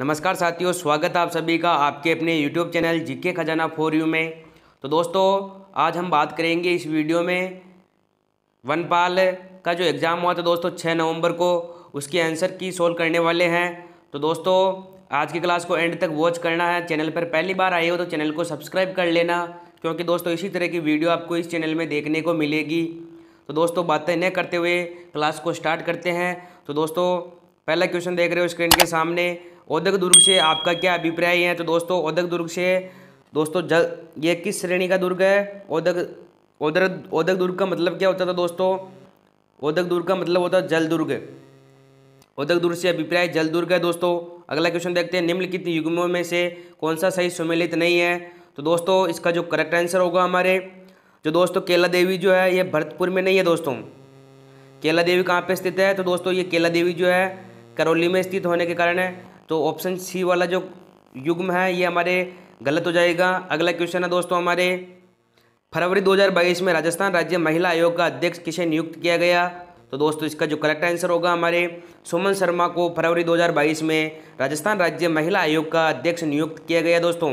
नमस्कार साथियों स्वागत आप सभी का आपके अपने यूट्यूब चैनल जीके खजाना फोर यू में तो दोस्तों आज हम बात करेंगे इस वीडियो में वनपाल का जो एग्ज़ाम हुआ था दोस्तों छः नवंबर को उसके आंसर की सोल्व करने वाले हैं तो दोस्तों आज की क्लास को एंड तक वॉच करना है चैनल पर पहली बार आए हो तो चैनल को सब्सक्राइब कर लेना क्योंकि दोस्तों इसी तरह की वीडियो आपको इस चैनल में देखने को मिलेगी तो दोस्तों बातें न करते हुए क्लास को स्टार्ट करते हैं तो दोस्तों पहला क्वेश्चन देख रहे हो स्क्रीन के सामने औदक दुर्ग से आपका क्या अभिप्राय है तो दोस्तों औदक दुर्ग से दोस्तों जल ये किस श्रेणी का दुर्ग है औदक ओदर ओदक दुर्ग का मतलब क्या होता था दोस्तों ओदक दुर्ग का मतलब होता है जल दुर्ग ओदक दुर्ग से अभिप्राय जल दुर्ग है दोस्तों अगला क्वेश्चन देखते हैं निम्नलिखित युग्मों में से कौन सा सही सम्मिलित नहीं है तो दोस्तों इसका जो करेक्ट आंसर होगा हमारे जो दोस्तों केला देवी जो है ये भरतपुर में नहीं है दोस्तों केला देवी कहाँ पे स्थित है तो दोस्तों ये केला देवी जो है करौली में स्थित होने के कारण है तो ऑप्शन सी वाला जो युग्म है ये हमारे गलत हो जाएगा अगला क्वेश्चन है दोस्तों हमारे फरवरी 2022 में राजस्थान राज्य महिला आयोग का अध्यक्ष किसे नियुक्त किया गया तो दोस्तों इसका जो करेक्ट आंसर होगा हमारे सुमन शर्मा को फरवरी 2022 में राजस्थान राज्य महिला आयोग का अध्यक्ष नियुक्त किया गया दोस्तों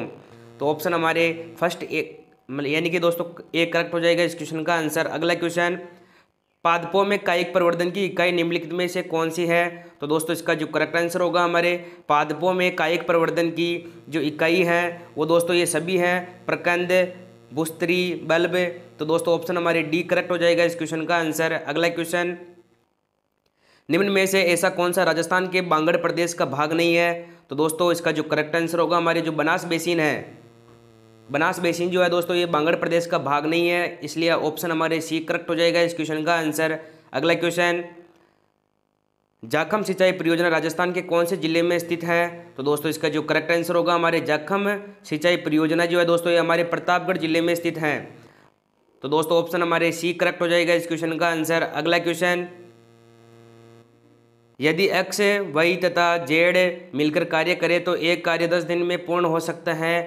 तो ऑप्शन हमारे फर्स्ट एक मतलब यानी कि दोस्तों एक करेक्ट हो जाएगा इस क्वेश्चन का आंसर अगला क्वेश्चन पादपों में कायिक प्रवर्धन की इकाई निम्नलिखित में से कौन सी है तो दोस्तों इसका जो करेक्ट आंसर होगा हमारे पादपों में कायिक प्रवर्धन की जो इकाई है वो दोस्तों ये सभी हैं प्रकंद बुस्तरी बल्ब तो दोस्तों ऑप्शन हमारे डी करेक्ट हो जाएगा इस क्वेश्चन का आंसर अगला क्वेश्चन निम्न में से ऐसा कौन सा राजस्थान के बांगड़ प्रदेश का भाग नहीं है तो दोस्तों इसका जो करेक्ट आंसर होगा हमारे जो बनास बेसिन है बनास बेसिन जो है दोस्तों ये बांगड़ प्रदेश का भाग नहीं है इसलिए ऑप्शन हमारे सी करेक्ट हो जाएगा इस क्वेश्चन का आंसर अगला क्वेश्चन जाखम सिंचाई परियोजना राजस्थान के कौन से जिले में स्थित है तो दोस्तों इसका जो करेक्ट आंसर होगा हमारे जाखम सिंचाई परियोजना जो है दोस्तों ये हमारे प्रतापगढ़ जिले में स्थित है तो दोस्तों ऑप्शन हमारे सी करेक्ट हो जाएगा इस क्वेश्चन का आंसर अगला क्वेश्चन यदि एक्स वाई तथा जेड मिलकर कार्य करे तो एक कार्य दस दिन में पूर्ण हो सकता है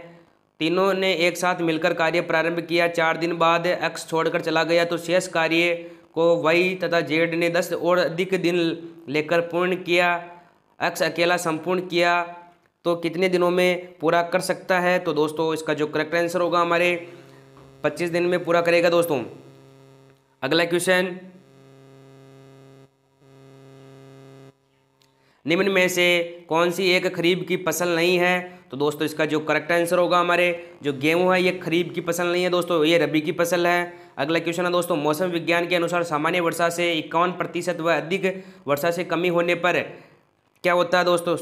तीनों ने एक साथ मिलकर कार्य प्रारंभ किया चार दिन बाद एक्स छोड़कर चला गया तो शेष कार्य को वाई तथा जेड ने दस और अधिक दिन लेकर पूर्ण किया एक्स अकेला संपूर्ण किया तो कितने दिनों में पूरा कर सकता है तो दोस्तों इसका जो करेक्ट आंसर होगा हमारे पच्चीस दिन में पूरा करेगा दोस्तों अगला क्वेश्चन निम्न में से कौन सी एक खरीब की फसल नहीं है तो दोस्तों इसका जो करेक्ट आंसर होगा हमारे जो गेहूँ है ये खरीफ की फसल नहीं है दोस्तों ये रबी की फसल है अगला क्वेश्चन है दोस्तों मौसम विज्ञान के अनुसार सामान्य वर्षा से इक्यावन प्रतिशत व अधिक वर्षा से कमी होने पर क्या होता है दोस्तों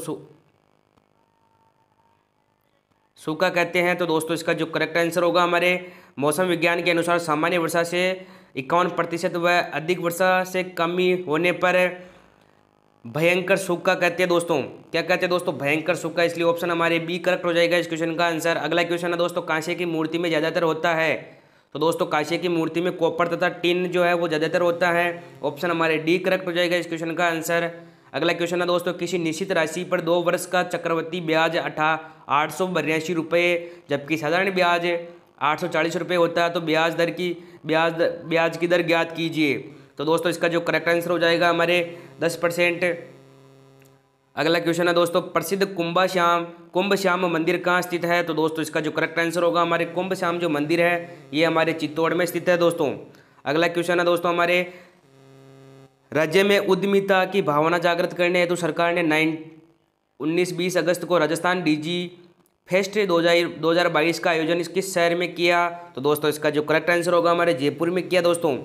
सूखा कहते हैं तो दोस्तों इसका जो करेक्ट आंसर होगा हमारे मौसम विज्ञान के अनुसार सामान्य वर्षा से इक्यावन प्रतिशत व अधिक वर्षा से कमी होने पर भयंकर सूखा कहते हैं दोस्तों क्या कहते हैं दोस्तों भयंकर सुक्का इसलिए ऑप्शन हमारे बी करेक्ट हो जाएगा इस क्वेश्चन का आंसर अगला क्वेश्चन है दोस्तों कांसे की मूर्ति में ज़्यादातर होता है तो दोस्तों कांसे की मूर्ति में कॉपर तथा टिन जो है वो ज़्यादातर होता है ऑप्शन हमारे डी करेक्ट हो जाएगा इस क्वेश्चन का आंसर अगला क्वेश्चन है दोस्तों किसी निश्चित राशि पर दो वर्ष का चक्रवर्ती ब्याज अठा आठ सौ बयासी रुपये जबकि साधारण ब्याज आठ सौ चालीस रुपये होता है तो ब्याज दर की ब्याज ब्याज की दर ज्ञात कीजिए तो दोस्तों इसका जो करेक्ट आंसर हो जाएगा हमारे दस परसेंट अगला क्वेश्चन है दोस्तों प्रसिद्ध कुंभा श्याम कुंभ श्याम मंदिर कहाँ स्थित है तो दोस्तों इसका जो करेक्ट आंसर होगा हमारे कुंभ श्याम जो मंदिर है ये हमारे चित्तौड़ में स्थित है दोस्तों अगला क्वेश्चन है दोस्तों हमारे राज्य में उद्यमिता की भावना जागृत करने हेतु तो सरकार ने नाइन उन्नीस बीस अगस्त को राजस्थान डीजी फेस्ट दो हज़ार बाईस का आयोजन किस शहर में किया तो दोस्तों इसका जो करेक्ट आंसर होगा हमारे जयपुर में किया दोस्तों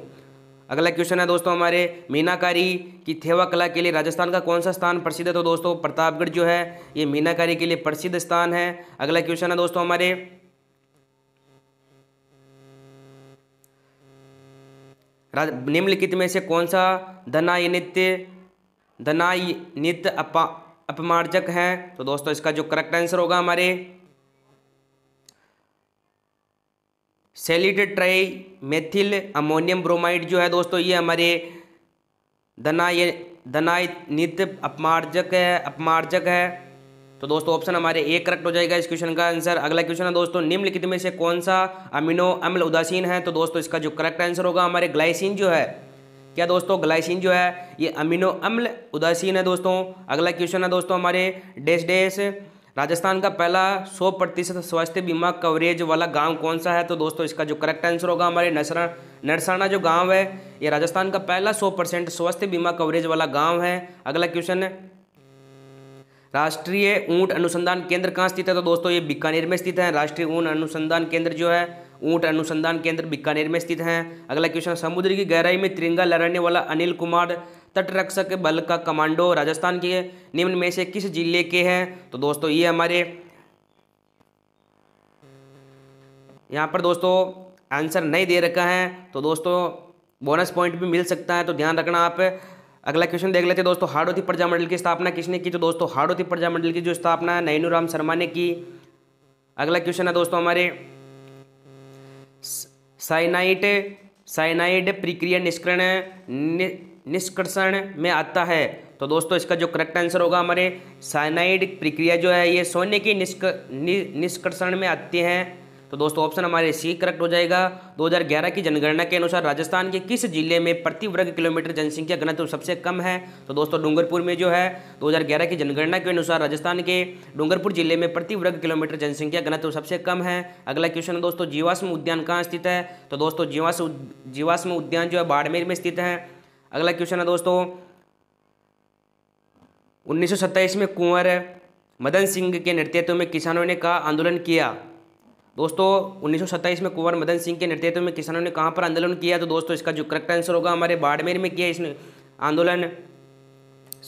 अगला क्वेश्चन है दोस्तों हमारे मीनाकारी की थेवा कला के लिए राजस्थान का कौन सा स्थान प्रसिद्ध है तो दोस्तों प्रतापगढ़ जो है ये मीनाकारी के लिए प्रसिद्ध स्थान है अगला क्वेश्चन है दोस्तों हमारे निम्नलिखित में से कौन सा धनाय नित्य धनाय नित्य अपा अपमार्जक है तो दोस्तों इसका जो करेक्ट आंसर होगा हमारे सेलिड ट्राई मेथिल अमोनियम ब्रोमाइड जो है दोस्तों ये हमारे ये धनाय नित अपमार्जक है अपमार्जक है तो दोस्तों ऑप्शन हमारे ए करेक्ट हो जाएगा इस क्वेश्चन का आंसर अगला क्वेश्चन है दोस्तों निम्नलिखित में से कौन सा अमीनो अम्ल उदासीन है तो दोस्तों इसका जो करेक्ट आंसर होगा हमारे ग्लाइसिन जो है क्या दोस्तों ग्लाइसिन जो है ये अमीनो अम्ल उदासीन है दोस्तों अगला क्वेश्चन है दोस्तों हमारे डेस डेस राजस्थान का पहला 100 प्रतिशत स्वास्थ्य बीमा कवरेज वाला गांव कौन सा है तो दोस्तों इसका जो करेक्ट आंसर होगा हमारे नसरा नरसाना जो गांव है ये राजस्थान का पहला 100 परसेंट स्वास्थ्य बीमा कवरेज वाला गांव है अगला क्वेश्चन है राष्ट्रीय ऊंट अनुसंधान केंद्र कहाँ स्थित है तो दोस्तों ये बीकानेर में स्थित है राष्ट्रीय ऊंट अनुसंधान केंद्र जो है ऊंट अनुसंधान केंद्र बीकानेर में स्थित है अगला क्वेश्चन समुद्र की गहराई में तिरंगा लहराने वाला अनिल कुमार तटरक्षक बल का कमांडो राजस्थान की है निम्न में से किस जिले के हैं तो दोस्तों ये हमारे यहाँ पर दोस्तों आंसर नहीं दे रखा है तो दोस्तों बोनस पॉइंट भी मिल सकता है तो ध्यान रखना आप अगला क्वेश्चन देख लेते हैं दोस्तों हाड़ोती प्रजामंडल की स्थापना किसने की तो दोस्तों हाड़ोती प्रजामंडल की जो स्थापना है नैनू राम शर्मा ने की अगला क्वेश्चन है दोस्तों हमारे साइनाइट साइनाइड प्रक्रिया निष्करण निष्कर्षण में आता है तो दोस्तों इसका जो करेक्ट आंसर होगा हमारे साइनाइड प्रक्रिया जो है ये सोने की निष्क नि, निष्कर्षण में आती है तो दोस्तों ऑप्शन हमारे सी करेक्ट हो जाएगा 2011 की जनगणना के अनुसार राजस्थान के किस जिले में प्रति वर्ग किलोमीटर जनसंख्या घनत्व सबसे कम है तो दोस्तों डूंगरपुर में जो है 2011 की जनगणना के अनुसार राजस्थान के डूंगरपुर जिले में प्रति वर्ग किलोमीटर जनसंख्या घनत्व सबसे कम है अगला क्वेश्चन है दोस्तों जीवाश्म उद्यान कहाँ स्थित है तो दोस्तों जीवाश्म जीवाश्म उद्यान जो है बाड़मेर में स्थित है अगला क्वेश्चन है दोस्तों उन्नीस में कुंवर मदन सिंह के नेतृत्व में किसानों ने कहा आंदोलन किया दोस्तों उन्नीस में कुंवर मदन सिंह के नेतृत्व में किसानों ने कहाँ पर आंदोलन किया तो दोस्तों इसका जो करेक्ट आंसर होगा हमारे बाड़मेर में किया इसने आंदोलन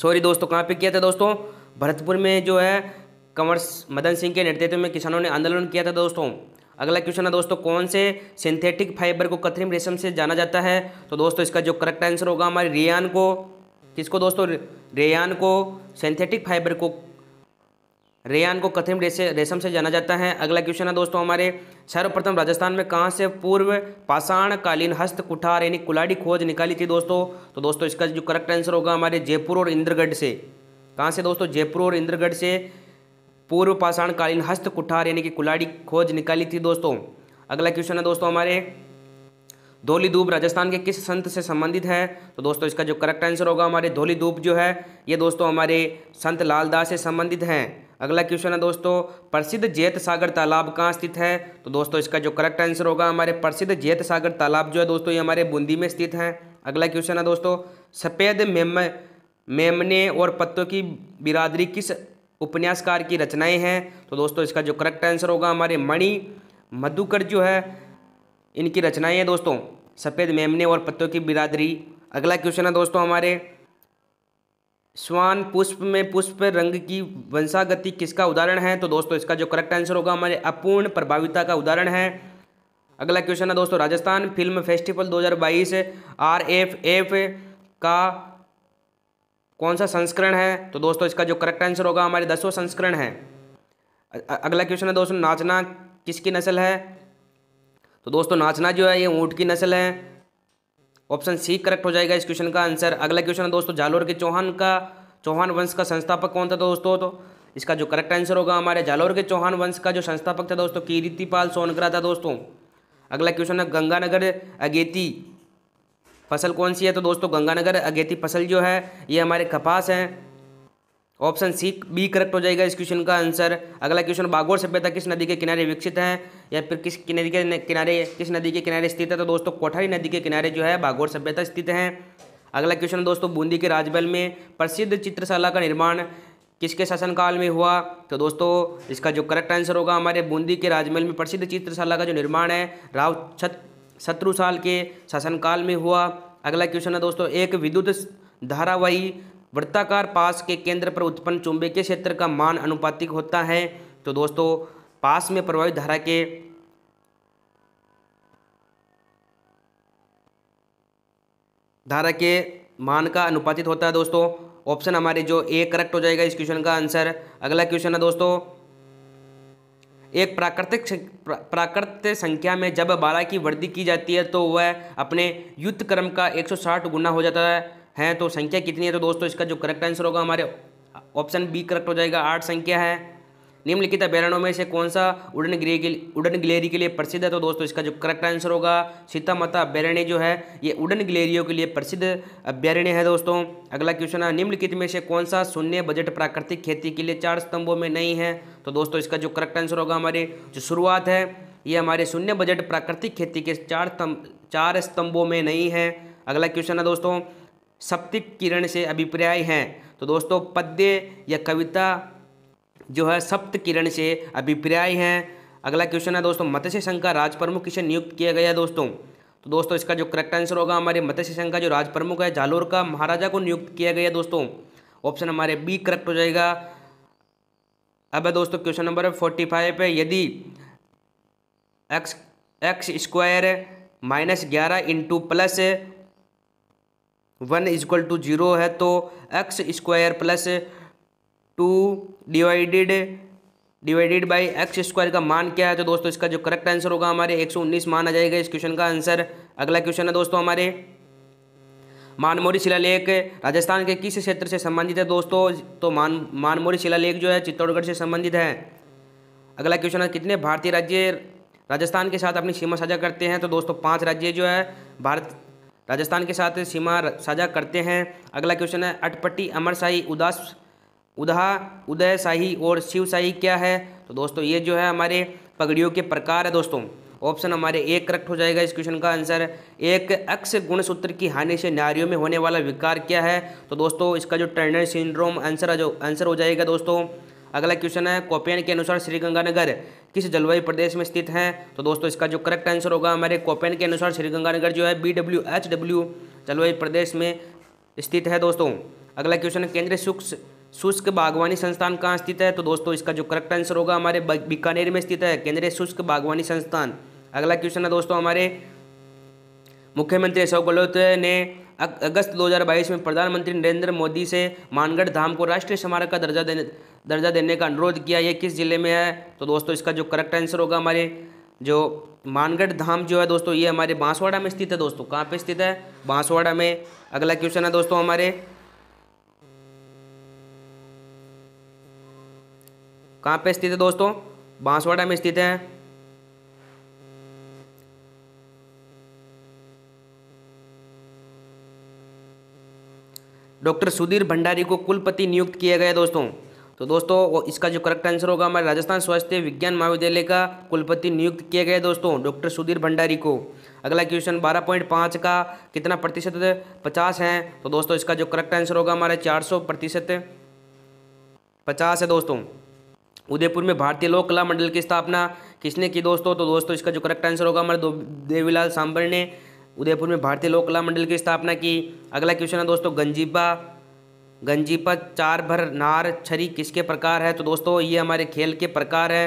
सॉरी दोस्तों कहाँ पे किया था दोस्तों भरतपुर में जो है कंवर मदन सिंह के नेतृत्व में किसानों ने आंदोलन किया था दोस्तों अगला क्वेश्चन है दोस्तों कौन से सिंथेटिक फाइबर को कृत्रिम रेशम से जाना जाता है तो दोस्तों इसका जो करेक्ट आंसर होगा हमारे रेयान को किसको दोस्तों रेयान को सिंथेटिक फाइबर को रेयान को कृत्रिम रेशम से जाना जाता है अगला क्वेश्चन है दोस्तों हमारे सर्वप्रथम राजस्थान में कहाँ से पूर्व पाषाण कालीन हस्त कुठार यानी कुलाड़ी खोज निकाली थी दोस्तों तो दोस्तों इसका जो करेक्ट आंसर होगा हमारे जयपुर और इंद्रगढ़ से कहाँ से दोस्तों जयपुर और इंद्रगढ़ से पूर्व पाषाणकालीन हस्त कुठार यानी कि कुलाड़ी खोज निकाली थी दोस्तों अगला क्वेश्चन है दोस्तों हमारे धोली धूप राजस्थान के किस संत से संबंधित है तो दोस्तों इसका जो करेक्ट आंसर होगा हमारे धोली धूप जो है ये दोस्तों हमारे संत लालदास से संबंधित हैं अगला क्वेश्चन है दोस्तों प्रसिद्ध जेत सागर तालाब कहाँ स्थित है तो दोस्तों इसका जो करेक्ट आंसर होगा हमारे प्रसिद्ध जेत सागर तालाब जो है दोस्तों ये हमारे बूंदी में स्थित है अगला क्वेश्चन है दोस्तों सफ़ेद मेम मेमने और पत्तों की बिरादरी किस उपन्यासकार की रचनाएं हैं तो दोस्तों इसका जो करेक्ट आंसर होगा हमारे मणि मधुकर जो है इनकी रचनाएं हैं दोस्तों सफ़ेद मेमने और पत्तों की बिरादरी अगला क्वेश्चन है दोस्तों हमारे स्वान पुष्प में पुष्प रंग की वंशागति किसका उदाहरण है तो दोस्तों इसका जो करेक्ट आंसर होगा हमारे अपूर्ण प्रभाविता का उदाहरण है अगला क्वेश्चन है दोस्तों Rajasthan film festival 2022 R F F का कौन सा संस्करण है तो दोस्तों इसका जो करेक्ट आंसर होगा हमारे दसवा संस्करण है अगला क्वेश्चन है दोस्तों नाचना किसकी नस्ल है तो दोस्तों नाचना जो है ये ऊँट की नस्ल है ऑप्शन सी करेक्ट हो जाएगा इस क्वेश्चन का आंसर अगला क्वेश्चन है दोस्तों जालोर के चौहान का चौहान वंश का संस्थापक कौन था दोस्तों तो इसका जो करेक्ट आंसर होगा हमारे जालोर के चौहान वंश का जो संस्थापक था दोस्तों कीर्तिपाल सोनकरा था दोस्तों अगला क्वेश्चन है गंगानगर अगेती फसल कौन सी है तो दोस्तों गंगानगर अगेती फसल जो है ये हमारे कपास हैं ऑप्शन सी बी करेक्ट हो जाएगा इस क्वेश्चन का आंसर अगला क्वेश्चन बागोर सभ्यता किस नदी के किनारे विकसित है या फिर किस किनारे के किनारे किस नदी के किनारे स्थित है तो दोस्तों कोठारी नदी के किनारे जो है बागोर सभ्यता स्थित है अगला क्वेश्चन दोस्तों बूंदी के राजमहल में प्रसिद्ध चित्रशाला का निर्माण किसके शासनकाल में हुआ तो दोस्तों इसका जो करेक्ट आंसर होगा हमारे बूंदी के राजमहल में प्रसिद्ध चित्रशाला का जो निर्माण है राव छत शत्रु साल के शासनकाल में हुआ अगला क्वेश्चन है दोस्तों एक विद्युत धारावाही वृत्ताकार पास के केंद्र पर उत्पन्न चुंबकीय क्षेत्र का मान अनुपातिक होता है तो दोस्तों पास में प्रभावित धारा के धारा के मान का अनुपातित होता है दोस्तों ऑप्शन हमारे जो ए करेक्ट हो जाएगा इस क्वेश्चन का आंसर अगला क्वेश्चन है दोस्तों एक प्राकृतिक प्राकृत संख्या में जब बारह की वृद्धि की जाती है तो वह अपने युद्ध क्रम का 160 गुना हो जाता है हैं तो संख्या कितनी है तो दोस्तों इसका जो करेक्ट आंसर होगा हमारे ऑप्शन बी करेक्ट हो जाएगा आठ संख्या है निम्नलिखित अभ्यारणों में से कौन सा उड़न गिरे के उड़न गिलेरी के लिए प्रसिद्ध है तो दोस्तों इसका जो करेक्ट आंसर होगा सीता माता अभ्यारण्य जो है ये उड़न गिलेरियों के लिए प्रसिद्ध अभ्यारण्य है दोस्तों अगला क्वेश्चन है निम्नलिखित में से कौन सा शून्य बजट प्राकृतिक खेती के लिए चार स्तंभों में नहीं है तो दोस्तों इसका जो करेक्ट आंसर होगा हमारे जो शुरुआत है ये हमारे शून्य बजट प्राकृतिक खेती के चार चार स्तंभों में नहीं है अगला क्वेश्चन है दोस्तों सप्तिक किरण से अभिप्राय हैं तो दोस्तों पद्य या कविता जो है सप्त किरण से अभिप्राय हैं अगला क्वेश्चन है दोस्तों मत्स्य संघ का राज प्रमुख किसे नियुक्त किया गया है दोस्तों तो दोस्तों इसका जो करेक्ट आंसर होगा हमारे मत्स्य संघ का जो राज प्रमुख है जालोर का महाराजा को नियुक्त किया गया दोस्तों ऑप्शन हमारे बी करेक्ट हो जाएगा अब है दोस्तों क्वेश्चन नंबर फोर्टी फाइव है यदि एक्स एक्स स्क्वायर माइनस ग्यारह into plus one is equal to zero है तो X square plus two divided divided by X square का मान क्या है तो दोस्तों इसका जो करेक्ट आंसर होगा हमारे 119 मान आ जाएगा इस क्वेश्चन का आंसर अगला क्वेश्चन है दोस्तों हमारे मानमोरी शिलालेख राजस्थान के किस क्षेत्र से संबंधित है दोस्तों तो मान मानमोरी शिलालेख जो है चित्तौड़गढ़ से संबंधित है अगला क्वेश्चन है कितने भारतीय राज्य राजस्थान के साथ अपनी सीमा साझा करते हैं तो दोस्तों पाँच राज्य जो है भारत राजस्थान के साथ सीमा साझा करते हैं अगला क्वेश्चन है अटपट्टी अमरसाई उदास उदा उदय शाही और शिव शाही क्या है तो दोस्तों ये जो है हमारे पगड़ियों के प्रकार है दोस्तों ऑप्शन हमारे एक करेक्ट हो जाएगा इस क्वेश्चन का आंसर एक अक्ष गुणसूत्र की हानि से नारियों में होने वाला विकार क्या है तो दोस्तों इसका जो टर्नर सिंड्रोम आंसर जो आंसर हो जाएगा दोस्तों अगला क्वेश्चन है कोपेन के अनुसार श्रीगंगानगर किस जलवायु प्रदेश में स्थित है तो दोस्तों इसका जो करेक्ट आंसर होगा हमारे कोपेन के अनुसार श्रीगंगानगर जो है बी डब्ल्यू एच डब्ल्यू जलवायु प्रदेश में स्थित है दोस्तों अगला क्वेश्चन है केंद्रीय सूक्ष्म शुष्क बागवानी संस्थान कहाँ स्थित है तो दोस्तों इसका जो करेक्ट आंसर होगा हमारे बीकानेर में स्थित है केंद्रीय शुष्क बागवानी संस्थान अगला क्वेश्चन है दोस्तों हमारे मुख्यमंत्री अशोक गहलोत ने अगस्त 2022 में प्रधानमंत्री नरेंद्र मोदी से मानगढ़ धाम को राष्ट्रीय स्मारक का दर्जा देने दर्जा देने का अनुरोध किया यह किस जिले में है तो दोस्तों इसका जो करेक्ट आंसर होगा हमारे जो मानगढ़ धाम जो है दोस्तों ये हमारे बांसवाड़ा में स्थित है दोस्तों कहाँ पे स्थित है बांसवाड़ा में अगला क्वेश्चन है दोस्तों हमारे कहाँ पे स्थित है दोस्तों बांसवाड़ा में स्थित है डॉक्टर सुधीर भंडारी को कुलपति नियुक्त किया गया दोस्तों तो दोस्तों इसका जो करेक्ट आंसर होगा हमारे राजस्थान स्वास्थ्य विज्ञान महाविद्यालय का कुलपति नियुक्त किया गया दोस्तों डॉक्टर सुधीर भंडारी को अगला क्वेश्चन 12.5 का कितना प्रतिशत पचास है तो दोस्तों इसका जो करेक्ट आंसर होगा हमारा 400 प्रतिशत पचास है दोस्तों उदयपुर में भारतीय लोक कला मंडल की स्थापना किसने की दोस्तों तो दोस्तों इसका जो करेक्ट आंसर होगा हमारे देवीलाल सांबर ने उदयपुर में भारतीय लोक कला मंडल की स्थापना की अगला क्वेश्चन है दोस्तों गंजीपा गंजीपा चार भर नार छरी किसके प्रकार है तो दोस्तों ये हमारे खेल के प्रकार है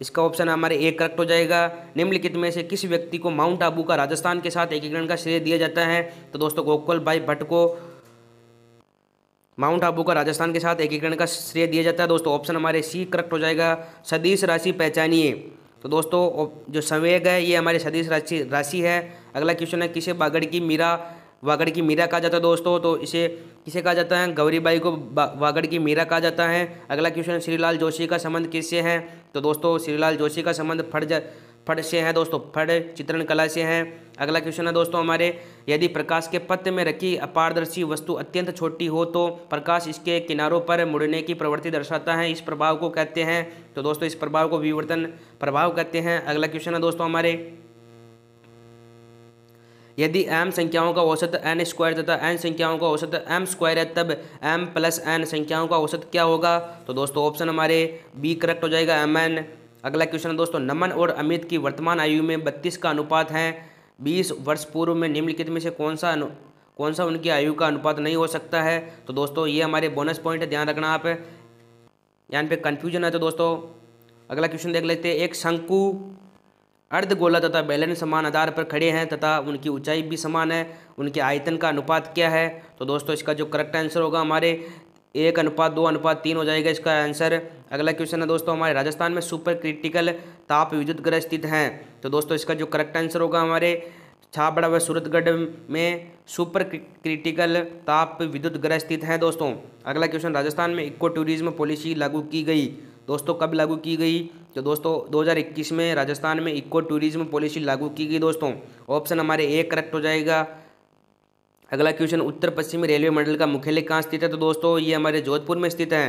इसका ऑप्शन हमारे एक करेक्ट हो जाएगा निम्नलिखित में से किस व्यक्ति को माउंट आबू का राजस्थान के साथ एकीकरण का श्रेय दिया जाता है तो दोस्तों गोकुल भाई भट्ट को माउंट आबू का राजस्थान के साथ एकीकरण का श्रेय दिया जाता है दोस्तों ऑप्शन हमारे सी करेक्ट हो जाएगा सदीश राशि पहचानिए तो दोस्तों जो संवेग है ये हमारी सदीश राशि राशि है अगला क्वेश्चन है किसे बागड़ की मीरा वागड़ की मीरा कहा जाता है दोस्तों तो इसे किसे कहा जाता है गौरीबाई को वागड़ की मीरा कहा जाता है अगला क्वेश्चन श्रीलाल जोशी का संबंध किससे है तो दोस्तों श्रीलाल जोशी का संबंध फर्ज फट से है दोस्तों फट चित्रण कला से है अगला क्वेश्चन है दोस्तों हमारे यदि प्रकाश के पत्र में रखी अपारदर्शी वस्तु अत्यंत छोटी हो तो प्रकाश इसके किनारों पर मुड़ने की प्रवृत्ति दर्शाता है इस प्रभाव को कहते हैं तो दोस्तों इस प्रभाव को विवर्तन प्रभाव कहते हैं अगला क्वेश्चन है दोस्तों हमारे यदि एम संख्याओं का औसत एन स्क्वायर तथा एन संख्याओं का औसत एम स्क्वायर है तब एम प्लस एन संख्याओं का औसत क्या होगा तो दोस्तों ऑप्शन हमारे बी करेक्ट हो जाएगा एम एन अगला क्वेश्चन है दोस्तों नमन और अमित की वर्तमान आयु में बत्तीस का अनुपात है बीस वर्ष पूर्व में निम्नलिखित में से कौन सा कौन सा उनकी आयु का अनुपात नहीं हो सकता है तो दोस्तों ये हमारे बोनस पॉइंट है ध्यान रखना आप यहाँ पे कन्फ्यूजन है तो दोस्तों अगला क्वेश्चन देख लेते हैं एक शंकु अर्धगोला तथा बैलन समान आधार पर खड़े हैं तथा उनकी ऊंचाई भी समान है उनके आयतन का अनुपात क्या है तो दोस्तों इसका जो करेक्ट आंसर होगा हमारे एक अनुपात दो अनुपात तीन हो जाएगा इसका आंसर अगला क्वेश्चन है दोस्तों हमारे राजस्थान में सुपर क्रिटिकल ताप विद्युत ग्रह स्थित हैं तो दोस्तों इसका जो करेक्ट आंसर होगा हमारे छाबड़ा व सूरतगढ़ में सुपर क्रिटिकल ताप विद्युत ग्रह स्थित हैं दोस्तों अगला क्वेश्चन राजस्थान में इको टूरिज्म पॉलिसी लागू की गई दोस्तों कब लागू की गई तो दोस्तों 2021 में राजस्थान में इको टूरिज्म पॉलिसी लागू की गई दोस्तों ऑप्शन हमारे ए करेक्ट हो जाएगा अगला क्वेश्चन उत्तर पश्चिमी रेलवे मंडल का मुख्यालय कहाँ स्थित है तो दोस्तों ये हमारे जोधपुर में स्थित है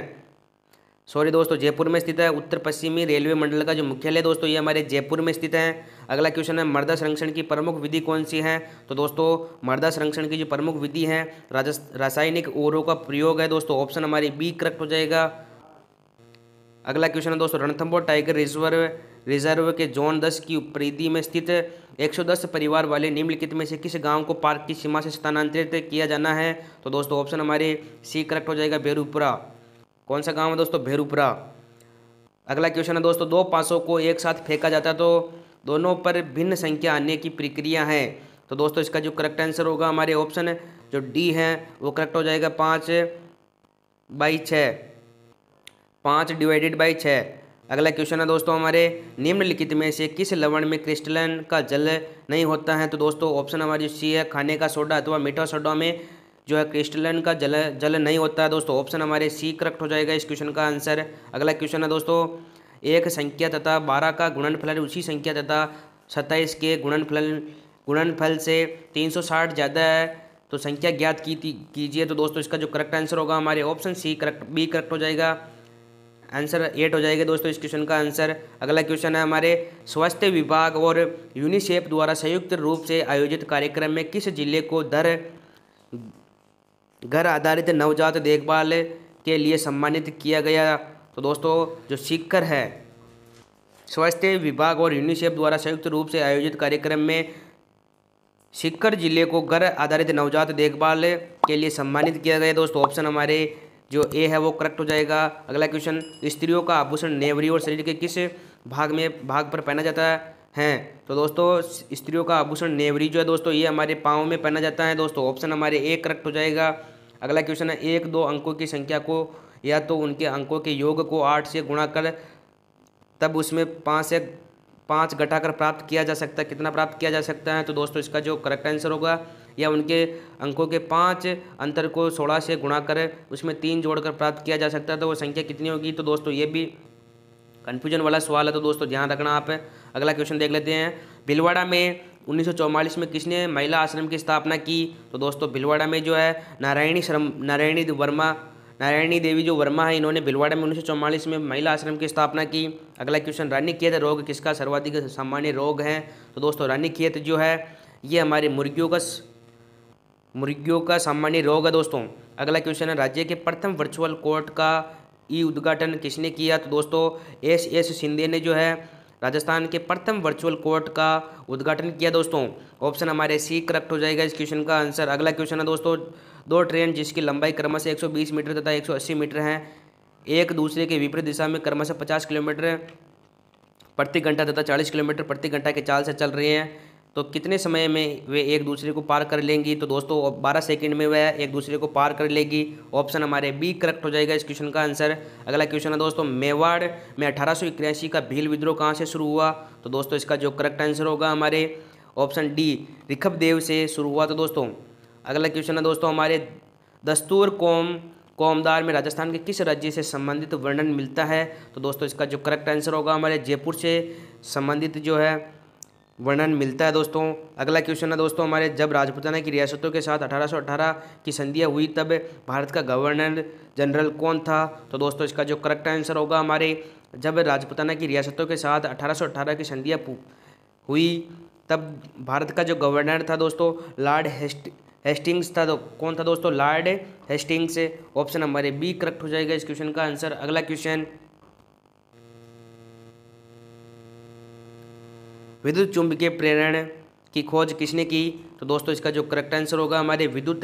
सॉरी दोस्तों जयपुर में स्थित है उत्तर पश्चिमी रेलवे मंडल का जो मुख्यालय दोस्तों ये हमारे जयपुर में स्थित है अगला क्वेश्चन है मर्दा संरक्षण की प्रमुख विधि कौन सी है तो दोस्तों मर्दा संरक्षण की जो प्रमुख विधि है रासायनिक ओरों का प्रयोग है दोस्तों ऑप्शन हमारी बी करेक्ट हो जाएगा अगला क्वेश्चन है दोस्तों रणथम्बोर टाइगर रिजर्व रिजर्व के जोन दस की परिधि में स्थित 110 परिवार वाले निम्नलिखित में से किस गांव को पार्क की सीमा से स्थानांतरित किया जाना है तो दोस्तों ऑप्शन हमारे सी करेक्ट हो जाएगा भेरूपुरा कौन सा गाँव है दोस्तों भेरूपुरा अगला क्वेश्चन है दोस्तों दो पासों को एक साथ फेंका जाता तो दोनों पर भिन्न संख्या आने की प्रक्रिया है तो दोस्तों इसका जो करेक्ट आंसर होगा हमारे ऑप्शन जो डी है वो करेक्ट हो जाएगा पाँच बाई छः पाँच डिवाइडेड बाई छः अगला क्वेश्चन है दोस्तों हमारे निम्नलिखित में से किस लवण में क्रिस्टलन का जल नहीं होता है तो दोस्तों ऑप्शन हमारी सी है खाने का सोडा अथवा मीठा सोडा में जो है क्रिस्टलन का जल जल नहीं होता है दोस्तों ऑप्शन हमारे सी करेक्ट हो जाएगा इस क्वेश्चन का आंसर अगला क्वेश्चन है दोस्तों एक संख्या तथा बारह का गुणनफल उसी संख्या तथा सत्ताईस के गुणनफल गुणनफल से तीन सौ साठ ज़्यादा है तो संख्या ज्ञात की कीजिए तो दोस्तों इसका जो करेक्ट आंसर होगा हमारे option C correct B correct हो जाएगा आंसर एट हो जाएगा दोस्तों इस क्वेश्चन का आंसर अगला क्वेश्चन है हमारे स्वास्थ्य विभाग और यूनिसेफ द्वारा संयुक्त रूप से आयोजित कार्यक्रम में किस जिले को दर घर आधारित नवजात देखभाल के लिए सम्मानित किया गया तो दोस्तों जो सीकर है स्वास्थ्य विभाग और यूनिसेफ द्वारा संयुक्त रूप से आयोजित कार्यक्रम में सीकर जिले को घर आधारित नवजात देखभाल के लिए सम्मानित किया गया दोस्तों ऑप्शन हमारे जो ए है वो करेक्ट हो जाएगा अगला क्वेश्चन स्त्रियों का आभूषण नेवरी और शरीर के किस भाग में भाग पर पहना जाता है तो दोस्तों स्त्रियों का आभूषण नेवरी जो है दोस्तों ये हमारे पाँव में पहना जाता है दोस्तों ऑप्शन हमारे ए करेक्ट हो जाएगा अगला क्वेश्चन है एक दो अंकों की संख्या को या तो उनके अंकों के योग को आठ से गुणा कर तब उसमें पाँच से पाँच घटाकर प्राप्त किया जा सकता है कितना प्राप्त किया जा सकता है तो दोस्तों इसका जो करेक्ट आंसर होगा या उनके अंकों के पाँच अंतर को सोलह से गुणा कर उसमें तीन जोड़कर प्राप्त किया जा सकता है तो वो संख्या कितनी होगी तो दोस्तों ये भी कन्फ्यूजन वाला सवाल है तो दोस्तों ध्यान रखना आप अगला क्वेश्चन देख लेते हैं भिलवाड़ा में उन्नीस में किसने महिला आश्रम की स्थापना की तो दोस्तों भिलवाड़ा में जो है नारायणी शर्म नारायणी वर्मा नारायणी देवी जो वर्मा है इन्होंने भिलवाड़ा में उन्नीस में महिला आश्रम की स्थापना की अगला क्वेश्चन रानी खेत रोग किसका सर्वाधिक सामान्य रोग है तो दोस्तों रानी खेत जो है ये हमारे मुर्गियों का मुर्गियों का सामान्य रोग है दोस्तों अगला क्वेश्चन है राज्य के प्रथम वर्चुअल कोर्ट का ई उद्घाटन किसने किया तो दोस्तों एस एस शिंदे ने जो है राजस्थान के प्रथम वर्चुअल कोर्ट का उद्घाटन किया दोस्तों ऑप्शन हमारे सी करेक्ट हो जाएगा इस क्वेश्चन का आंसर अगला क्वेश्चन है दोस्तों दो ट्रेन जिसकी लंबाई क्रमश 120 मीटर तथा एक मीटर हैं एक दूसरे के विपरीत दिशा में क्रमश पचास किलोमीटर प्रति घंटा तथा चालीस किलोमीटर प्रति घंटा के चाल से चल रही है तो कितने समय में वे एक दूसरे को पार कर लेंगी तो दोस्तों बारह सेकेंड में वह एक दूसरे को पार कर लेगी ऑप्शन हमारे बी करेक्ट हो जाएगा इस क्वेश्चन का आंसर अगला क्वेश्चन है दोस्तों मेवाड़ में अठारह का भील विद्रोह कहाँ से शुरू हुआ तो दोस्तों इसका जो करेक्ट आंसर होगा हमारे ऑप्शन डी रिखभ देव से शुरू हुआ तो दोस्तों अगला क्वेश्चन है दोस्तों हमारे दस्तूर कौम कौमदार में राजस्थान के किस राज्य से संबंधित वर्णन मिलता है तो दोस्तों इसका जो करेक्ट आंसर होगा हमारे जयपुर से संबंधित जो है वर्णन मिलता है दोस्तों अगला क्वेश्चन है दोस्तों हमारे जब राजपूताना की रियासतों के साथ 1818 की संधियाँ हुई तब भारत का गवर्नर जनरल कौन था तो दोस्तों इसका जो करेक्ट आंसर होगा हमारे जब राजपूताना की रियासतों के साथ 1818 की संधियाँ हुई तब भारत का जो गवर्नर था दोस्तों लॉर्ड हेस्ट हेस्टिंग्स था तो कौन था दोस्तों लॉर्ड हेस्टिंग्स ऑप्शन हमारे बी करेक्ट हो जाएगा इस क्वेश्चन का आंसर अगला क्वेश्चन विद्युत चुंबकीय प्रेरण की खोज किसने की तो दोस्तों इसका जो करेक्ट आंसर होगा हमारे विद्युत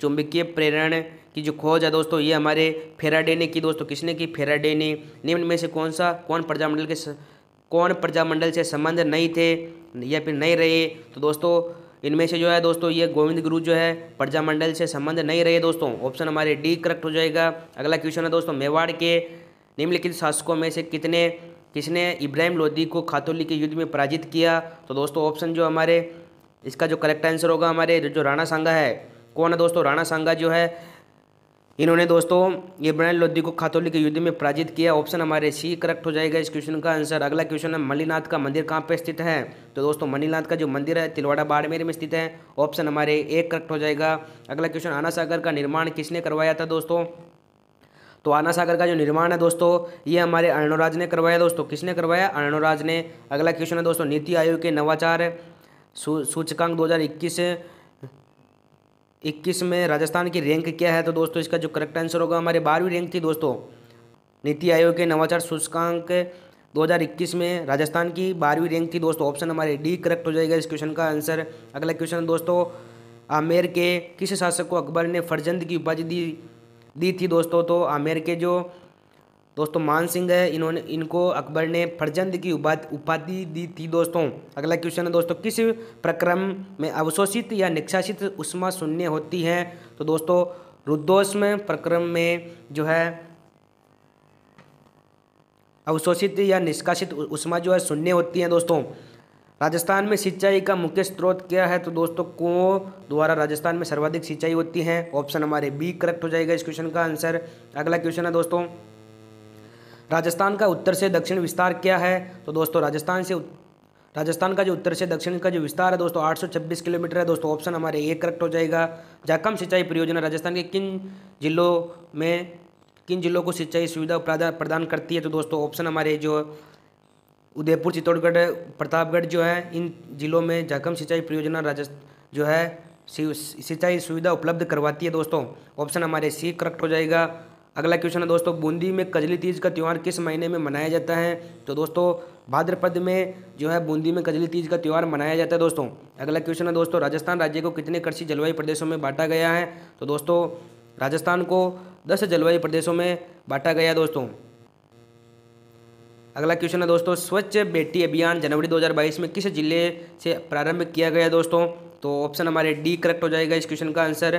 चुंबकीय प्रेरण की जो खोज है दोस्तों ये हमारे फेराडे ने की दोस्तों किसने की फेराडे ने निम्न में से कौन सा कौन प्रजामंडल के स, कौन प्रजामंडल से संबंध नहीं थे या फिर नहीं रहे तो दोस्तों इनमें से जो है दोस्तों ये गोविंद गुरु जो है प्रजामंडल से संबंध नहीं रहे दोस्तों ऑप्शन हमारे डी करेक्ट हो जाएगा अगला क्वेश्चन है दोस्तों मेवाड़ के निम्नलिखित शासकों में से कितने किसने इब्राहिम लोदी को खातोली के युद्ध में पराजित किया तो दोस्तों ऑप्शन जो हमारे इसका जो करेक्ट आंसर होगा हमारे जो राणा सांगा है कौन है दोस्तों राणा सांगा जो है इन्होंने दोस्तों इब्राहिम लोदी को खातोली के युद्ध में पराजित किया ऑप्शन हमारे सी करेक्ट हो जाएगा इस क्वेश्चन का आंसर अगला क्वेश्चन है मणिनाथ का मंदिर कहाँ पर स्थित है तो दोस्तों मणिनाथ का जो मंदिर है तिलवाड़ा बाड़मेर में स्थित है ऑप्शन हमारे ए करेक्ट हो जाएगा अगला क्वेश्चन आना सागर का निर्माण किसने करवाया था दोस्तों तो आना सागर का जो निर्माण है दोस्तों ये हमारे अर्णोराज ने करवाया दोस्तों किसने करवाया अर्णोराज ने अगला क्वेश्चन है तो दोस्तों नीति आयोग के नवाचार सूचकांक दो हज़ार इक्कीस इक्कीस में राजस्थान की रैंक क्या है तो दोस्तों इसका जो करेक्ट आंसर होगा हमारे बारहवीं रैंक थी दोस्तों नीति आयोग के नवाचार सूचकांक 2021 में राजस्थान की बारहवीं रैंक थी दोस्तों ऑप्शन हमारे डी करेक्ट हो जाएगा इस क्वेश्चन का आंसर अगला क्वेश्चन दोस्तों आमेर के किस शासक को अकबर ने फर्जंद की उपाधि दी दी थी दोस्तों तो आमेर के जो दोस्तों मान सिंह है इन्होंने इनको अकबर ने फरजंद की उपाधि दी थी दोस्तों अगला क्वेश्चन है दोस्तों किस प्रक्रम में अवशोषित या निक्षासित उष्मा शून्य होती है तो दोस्तों रुद्रोष्म प्रक्रम में जो है अवशोषित या निष्कासित उष्मा जो है शून्य होती है दोस्तों राजस्थान में सिंचाई का मुख्य स्रोत क्या है तो दोस्तों कुओं द्वारा राजस्थान में सर्वाधिक सिंचाई होती है ऑप्शन हमारे बी करेक्ट हो जाएगा इस क्वेश्चन का आंसर अगला क्वेश्चन है दोस्तों राजस्थान का उत्तर से दक्षिण विस्तार क्या है तो दोस्तों राजस्थान से राजस्थान का जो उत्तर से दक्षिण का जो विस्तार है दोस्तों 826 किलोमीटर है दोस्तों ऑप्शन हमारे ए करेक्ट हो जाएगा जाकम सिंचाई परियोजना राजस्थान के किन जिलों में किन जिलों को सिंचाई सुविधा प्रदान करती है तो दोस्तों ऑप्शन हमारे जो उदयपुर चित्तौड़गढ़ प्रतापगढ़ जो है इन जिलों में जखम सिंचाई परियोजना राजस्थ जो है सिंचाई सुविधा उपलब्ध करवाती है दोस्तों ऑप्शन हमारे सी करेक्ट हो जाएगा अगला क्वेश्चन है दोस्तों बूंदी में कजली तीज का त्यौहार किस महीने में मनाया जाता है तो दोस्तों भाद्रपद में जो है बूंदी में कजली तीज का त्यौहार मनाया जाता है दोस्तों अगला क्वेश्चन है दोस्तों राजस्थान राज्य को कितने कृषि जलवायु प्रदेशों में बांटा गया है तो दोस्तों राजस्थान को दस जलवायु प्रदेशों में बांटा गया दोस्तों अगला क्वेश्चन है दोस्तों स्वच्छ बेटी अभियान जनवरी 2022 में किस जिले से प्रारंभ किया गया दोस्तों तो ऑप्शन हमारे डी करेक्ट हो जाएगा इस क्वेश्चन का आंसर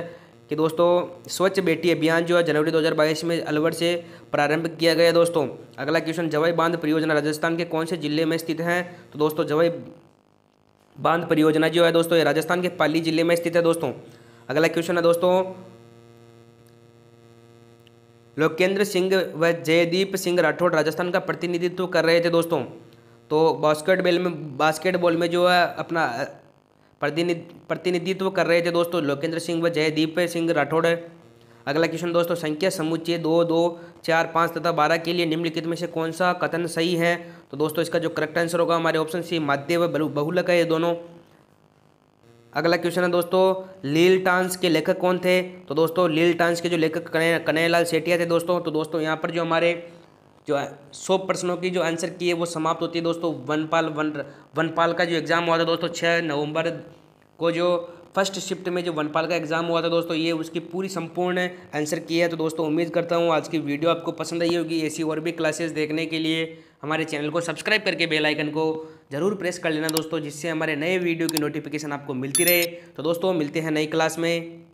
कि दोस्तों स्वच्छ बेटी अभियान जो है जनवरी 2022 में अलवर से प्रारंभ किया गया दोस्तों अगला क्वेश्चन जवाई बांध परियोजना राजस्थान के कौन से जिले में स्थित है तो दोस्तों जवाई बांध परियोजना जो है दोस्तों ये राजस्थान के पाली जिले में स्थित है दोस्तों अगला क्वेश्चन है दोस्तों लोकेंद्र सिंह व जयदीप सिंह राठौड़ राजस्थान का प्रतिनिधित्व कर रहे थे दोस्तों तो बास्केटबॉल में बास्केटबॉल में जो है अपना प्रतिनिधि प्रतिनिधित्व कर रहे थे दोस्तों लोकेंद्र सिंह व जयदीप सिंह राठौड़ अगला क्वेश्चन दोस्तों संख्या समुच्चय दो दो चार पाँच तथा बारह के लिए निम्नलिखित में से कौन सा कथन सही है तो दोस्तों इसका जो करेक्ट आंसर होगा हमारे ऑप्शन सी माध्य व बहुलक है ये दोनों अगला क्वेश्चन है दोस्तों लील टांस के लेखक कौन थे तो दोस्तों लील टांस के जो लेखक कन्हैयालाल सेठिया थे दोस्तों तो दोस्तों यहाँ पर जो हमारे जो सौ प्रश्नों की जो आंसर की है वो समाप्त होती है दोस्तों वनपाल वन वनपाल का जो एग्ज़ाम हुआ था दोस्तों छः नवंबर को जो फर्स्ट शिफ्ट में जो वनपाल का एग्ज़ाम हुआ था दोस्तों ये उसकी पूरी संपूर्ण आंसर की है तो दोस्तों उम्मीद करता हूँ आज की वीडियो आपको पसंद आई होगी ऐसी और भी क्लासेस देखने के लिए हमारे चैनल को सब्सक्राइब करके बेलाइकन को ज़रूर प्रेस कर लेना दोस्तों जिससे हमारे नए वीडियो की नोटिफिकेशन आपको मिलती रहे तो दोस्तों मिलते हैं नई क्लास में